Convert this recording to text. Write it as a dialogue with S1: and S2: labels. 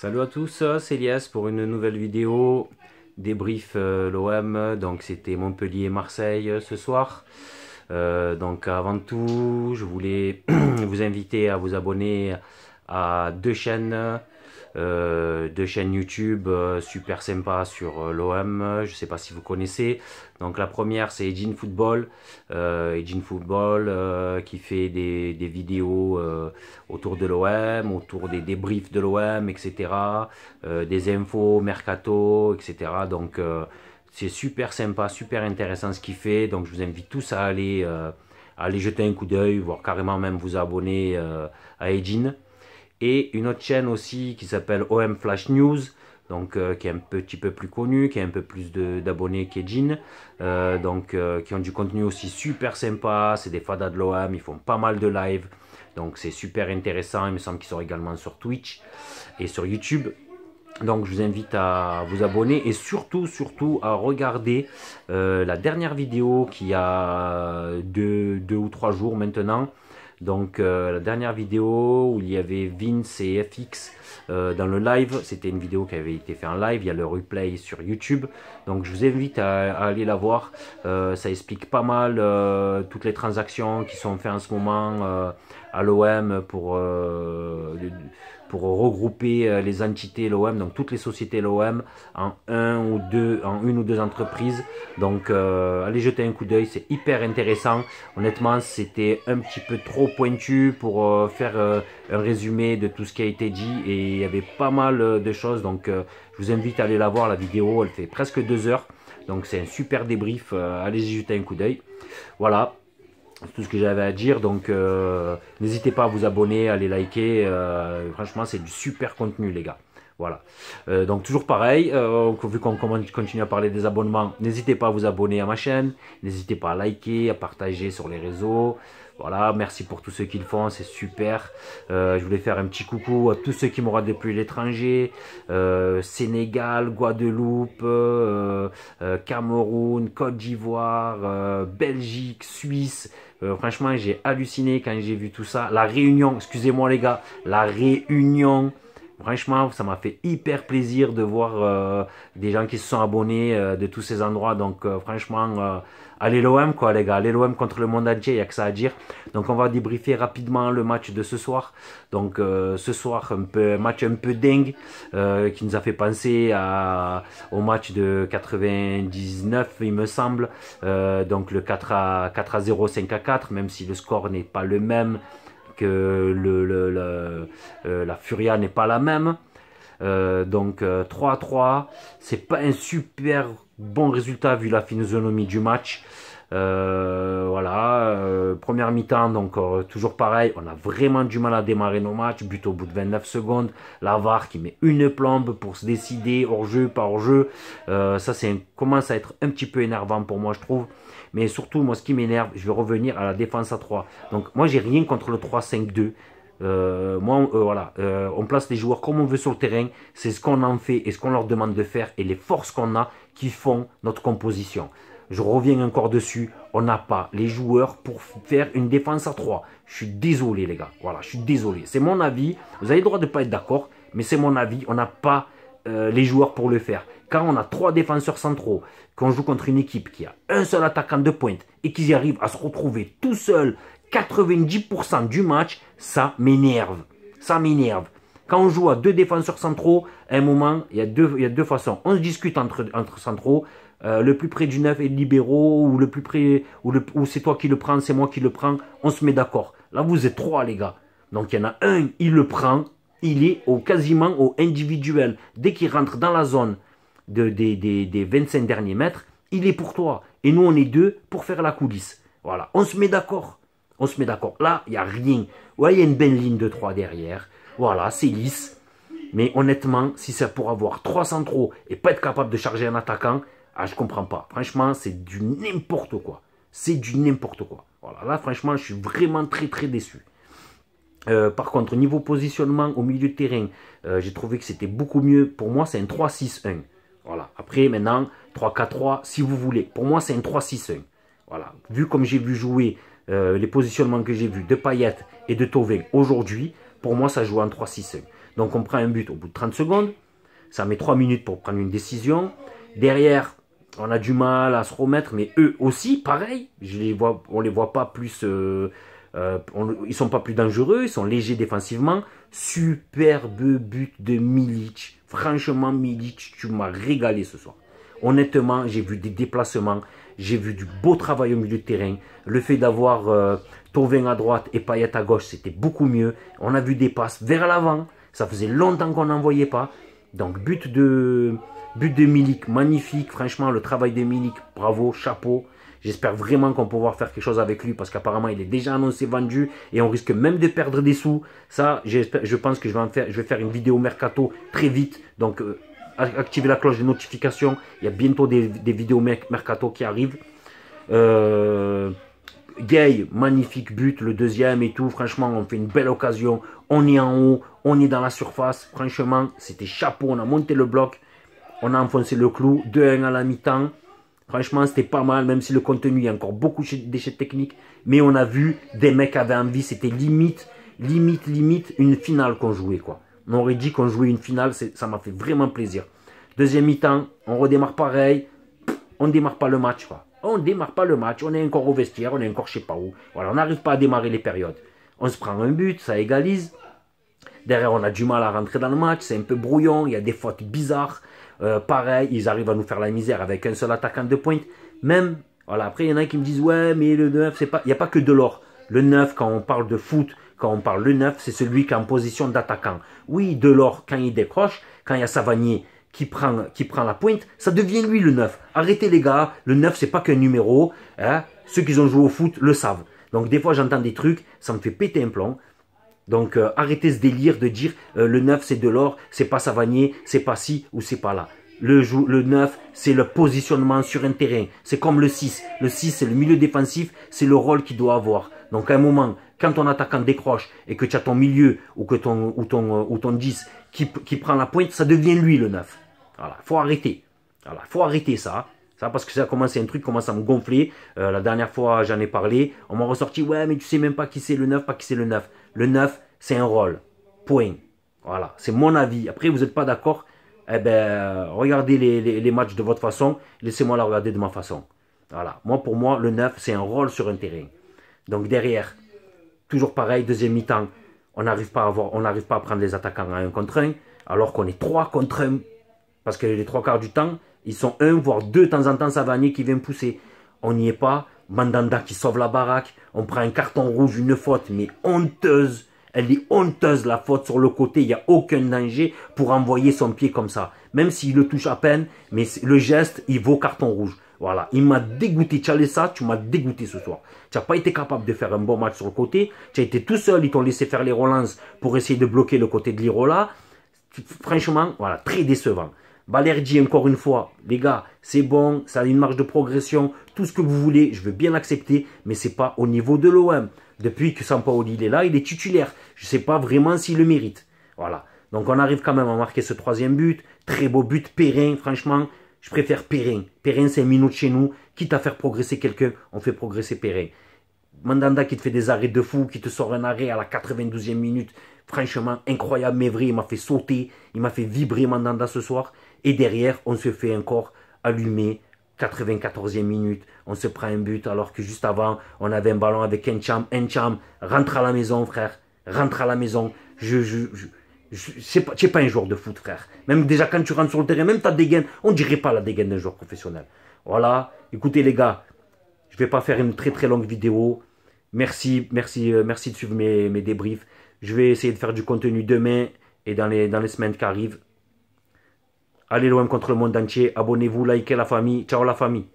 S1: Salut à tous, euh, c'est Elias pour une nouvelle vidéo débrief euh, l'OM. Donc c'était Montpellier-Marseille euh, ce soir. donc avant tout, je voulais vous inviter à vous abonner à deux chaînes euh, deux chaînes YouTube euh, super sympa sur euh, l'OM, je ne sais pas si vous connaissez. Donc la première c'est Edin Football, euh, Edin Football qui fait des, vidéos autour de l'OM, autour des débriefs de l'OM, etc. des infos, mercato, etc. Donc c'est super sympa, super intéressant ce qu'il fait. Donc je vous invite tous à aller, aller jeter un coup d'œil, voire carrément même vous abonner à Edin et une autre chaîne aussi qui s'appelle OM Flash News, donc euh, qui est un petit peu plus connu, qui a un peu plus d'abonnés qu'Ejin, euh, donc euh, qui ont du contenu aussi super sympa, c'est des fadas de l'OM, ils font pas mal de live, donc c'est super intéressant, il me semble qu'ils sont également sur Twitch et sur YouTube. Donc je vous invite à vous abonner et surtout, surtout à regarder la dernière vidéo qui a deux ou trois jours maintenant, donc euh, la dernière vidéo où il y avait Vince et FX euh, dans le live, c'était une vidéo qui avait été faite en live, il y a le replay sur YouTube. Donc je vous invite à, aller la voir, euh, ça explique pas mal toutes les transactions qui sont faites en ce moment à l'OM pour, pour regrouper les entités l'OM, donc toutes les sociétés l'OM en, en une ou deux entreprises. Donc allez jeter un coup d'œil, c'est hyper intéressant. Honnêtement, c'était un petit peu trop pointu pour euh, faire euh, un résumé de tout ce qui a été dit et il y avait pas mal euh, de choses donc je vous invite à aller la voir la vidéo elle fait presque deux heures donc c'est un super débrief allez y jeter un coup d'œil voilà tout ce que j'avais à dire donc n'hésitez pas à vous abonner à les liker franchement c'est du super contenu les gars voilà. donc toujours pareil, vu qu'on continue à parler des abonnements, n'hésitez pas à vous abonner à ma chaîne, n'hésitez pas à liker, à partager sur les réseaux. Voilà, merci pour tous ceux qui le font, c'est super. Euh, je voulais faire un petit coucou à tous ceux qui m'ont regardé depuis l'étranger. Euh, Sénégal, Guadeloupe, euh, Cameroun, Côte d'Ivoire, Belgique, Suisse. franchement, j'ai halluciné quand j'ai vu tout ça. La Réunion, excusez-moi les gars, la Réunion. Franchement, ça m'a fait hyper plaisir de voir euh, des gens qui se sont abonnés euh, de tous ces endroits. Donc, euh, franchement, allez l'OM, quoi, les gars. Allez l'OM contre le monde entier, il n'y a que ça à dire. Donc, on va débriefer rapidement le match de ce soir. Donc, ce soir, un peu, match un peu dingue qui nous a fait penser à, au match de 99, il me semble. donc, le 4 4 à 0, 5 à 4, même si le score n'est pas le même le, euh, la Furia n'est pas la même. Euh, donc 3 euh, à 3, c'est pas un super bon résultat vu la physionomie du match. Euh, voilà, euh, première mi-temps, donc euh, toujours pareil, on a vraiment du mal à démarrer nos matchs, but au bout de 29 secondes, Lavar qui met une plombe pour se décider hors jeu, par hors jeu, ça c'est commence à être un petit peu énervant pour moi je trouve, mais surtout moi ce qui m'énerve, je vais revenir à la défense à 3, donc moi j'ai rien contre le 3-5-2, moi, voilà, on place les joueurs comme on veut sur le terrain. C'est ce qu'on en fait et ce qu'on leur demande de faire et les forces qu'on a qui font notre composition. Je reviens encore dessus. On n'a pas les joueurs pour faire une défense à 3. Je suis désolé, les gars. Voilà, je suis désolé. C'est mon avis. Vous avez le droit de ne pas être d'accord, mais c'est mon avis. On n'a pas euh, les joueurs pour le faire. Quand on a trois défenseurs centraux, qu'on joue contre une équipe qui a un seul attaquant de pointe et qu'ils y arrivent à se retrouver tout seul 90% du match, ça m'énerve. Ça m'énerve. Quand on joue à deux défenseurs centraux, à un moment, il y a deux, deux façons. On se discute entre, entre centraux, euh, le plus près du neuf est libéraux, ou le plus près, ou, c'est toi qui le prends, c'est moi qui le prends, on se met d'accord. Là, vous êtes trois, les gars. Donc, il y en a un, il le prend, il est au, quasiment au individuel. Dès qu'il rentre dans la zone des, 25 derniers mètres, il est pour toi. Et nous, on est deux pour faire la coulisse. Voilà, on se met d'accord. On se met d'accord. Là, il n'y a rien. Ouais, il y a une belle ligne de trois derrière. Voilà, c'est lisse. Mais honnêtement, si c'est pour avoir trois centraux et pas être capable de charger un attaquant, ah, je comprends pas. Franchement, c'est du n'importe quoi. C'est du n'importe quoi. Voilà, là, franchement, je suis vraiment très, très déçu. Euh, par contre, niveau positionnement au milieu de terrain, euh, j'ai trouvé que c'était beaucoup mieux. Pour moi, c'est un 3-6-1. Voilà. Après, maintenant, 3-4-3, si vous voulez. Pour moi, c'est un 3-6-1. Voilà. Vu comme j'ai vu jouer euh, les positionnements que j'ai vus de Payette et de Tovin aujourd'hui, pour moi, ça joue en 3-6-1. Donc, on prend un but au bout de 30 secondes. Ça met 3 minutes pour prendre une décision. Derrière, on a du mal à se remettre, mais eux aussi, pareil. Je les on les voit pas plus. Euh, euh, ils sont pas plus dangereux, ils sont légers défensivement. Superbe but de Milic. Franchement, Milic, tu m'as régalé ce soir. Honnêtement, j'ai vu des déplacements, j'ai vu du beau travail au milieu de terrain. Le fait d'avoir euh, Tauvin à droite et Payet à gauche, c'était beaucoup mieux. On a vu des passes vers l'avant. Ça faisait longtemps qu'on n'en voyait pas. Donc, but de, But de Milik, magnifique. Franchement, le travail de Milik, bravo, chapeau. J'espère vraiment qu'on pourra faire quelque chose avec lui parce qu'apparemment il est déjà annoncé vendu et on risque même de perdre des sous. Ça, je pense que je vais, faire, une vidéo mercato très vite. Donc euh, activez la cloche de notification. Il y a bientôt des, vidéos mercato qui arrivent. Euh, Gay, magnifique but, le deuxième et tout. Franchement, on fait une belle occasion. On est en haut, on est dans la surface. Franchement, c'était chapeau, on a monté le bloc. On a enfoncé le clou, 2-1 à la mi-temps. Franchement, c'était pas mal, même si le contenu, il y a encore beaucoup déchets techniques. Mais on a vu des mecs avaient envie, c'était limite, limite, limite une finale qu'on jouait. quoi. On aurait dit qu'on jouait une finale, ça m'a fait vraiment plaisir. Deuxième mi-temps, on redémarre pareil. On ne démarre pas le match. quoi. On démarre pas le match, on est encore au vestiaire, on est encore je sais pas où. Voilà, on n'arrive pas à démarrer les périodes. On se prend un but, ça égalise. Derrière, on a du mal à rentrer dans le match, c'est un peu brouillon, il y a des fautes bizarres. Euh, pareil, ils arrivent à nous faire la misère avec un seul attaquant de pointe. Même, voilà, après, il y en a qui me disent, ouais, mais le 9, c'est pas, il n'y a pas que Delors. Le 9, quand on parle de foot, quand on parle le 9, c'est celui qui est en position d'attaquant. Oui, Delors, quand il décroche, quand il y a Savanier qui prend, qui prend la pointe, ça devient lui le 9. Arrêtez les gars, le 9, c'est pas qu'un numéro. Hein. Ceux qui ont joué au foot le savent. Donc des fois, j'entends des trucs, ça me fait péter un plomb. Donc euh, arrêtez ce délire de dire euh, le 9 c'est de l'or, c'est pas Savanier, c'est pas ci ou c'est pas là. Le, le 9, c'est le positionnement sur un terrain. C'est comme le 6. Le 6, c'est le milieu défensif, c'est le rôle qu'il doit avoir. Donc à un moment, quand ton attaquant décroche et que tu as ton milieu ou que ton ou ton euh, ou ton 10 qui, qui prend la pointe, ça devient lui le 9. Voilà, faut arrêter. Voilà, faut arrêter ça. Ça, parce que ça commence, un truc commence à me gonfler. Euh, la dernière fois, j'en ai parlé. On m'a ressorti, ouais, mais tu sais même pas qui c'est le 9, pas qui c'est le 9. Le 9, c'est un rôle. Point. Voilà, c'est mon avis. Après, vous n'êtes pas d'accord, eh bien, regardez les, matchs de votre façon. Laissez-moi la regarder de ma façon. Voilà. Moi, pour moi, le 9, c'est un rôle sur un terrain. Donc derrière, toujours pareil, deuxième mi-temps, on n'arrive pas à on n'arrive pas à prendre les attaquants à 1 contre 1, alors qu'on est 3 contre 1. Parce que les trois quarts du temps, ils sont un, voire deux, de temps en temps, Savanier qui vient pousser. On n'y est pas. Mandanda qui sauve la baraque. On prend un carton rouge, une faute, mais honteuse. Elle est honteuse, la faute sur le côté. Il n'y a aucun danger pour envoyer son pied comme ça. Même s'il le touche à peine, mais le geste, il vaut carton rouge. Voilà, il m'a dégoûté. Tu as ça, tu m'as dégoûté ce soir. Tu n'as pas été capable de faire un bon match sur le côté. Tu as été tout seul, ils t'ont laissé faire les relances pour essayer de bloquer le côté de l'Irola. Franchement, voilà, très décevant dit encore une fois, les gars, c'est bon, ça a une marge de progression, tout ce que vous voulez, je veux bien l'accepter, mais ce n'est pas au niveau de l'OM. Depuis que Sampaoli est là, il est titulaire. Je ne sais pas vraiment s'il le mérite. Voilà. Donc on arrive quand même à marquer ce troisième but. Très beau but, Perrin, franchement, je préfère Perrin. Perrin, c'est un minute chez nous. Quitte à faire progresser quelqu'un, on fait progresser Perrin. Mandanda qui te fait des arrêts de fou, qui te sort un arrêt à la 92e minute. Franchement, incroyable, mais vrai, il m'a fait sauter, il m'a fait vibrer Mandanda ce soir. Et derrière, on se fait encore allumer 94e minute, on se prend un but alors que juste avant, on avait un ballon avec Encham. Encham, rentre à la maison, frère. Rentre à la maison. Je, je, je, pas, un joueur de foot, frère. Même déjà quand tu rentres sur le terrain, même ta dégaine, on dirait pas la dégaine d'un joueur professionnel. Voilà. Écoutez, les gars, je vais pas faire une très très longue vidéo. Merci, merci, euh, merci de suivre mes, débriefs. Je vais essayer de faire du contenu demain et dans les, dans les semaines qui arrivent. Allez loin contre le monde entier. Abonnez-vous, likez la famille. Ciao la famille.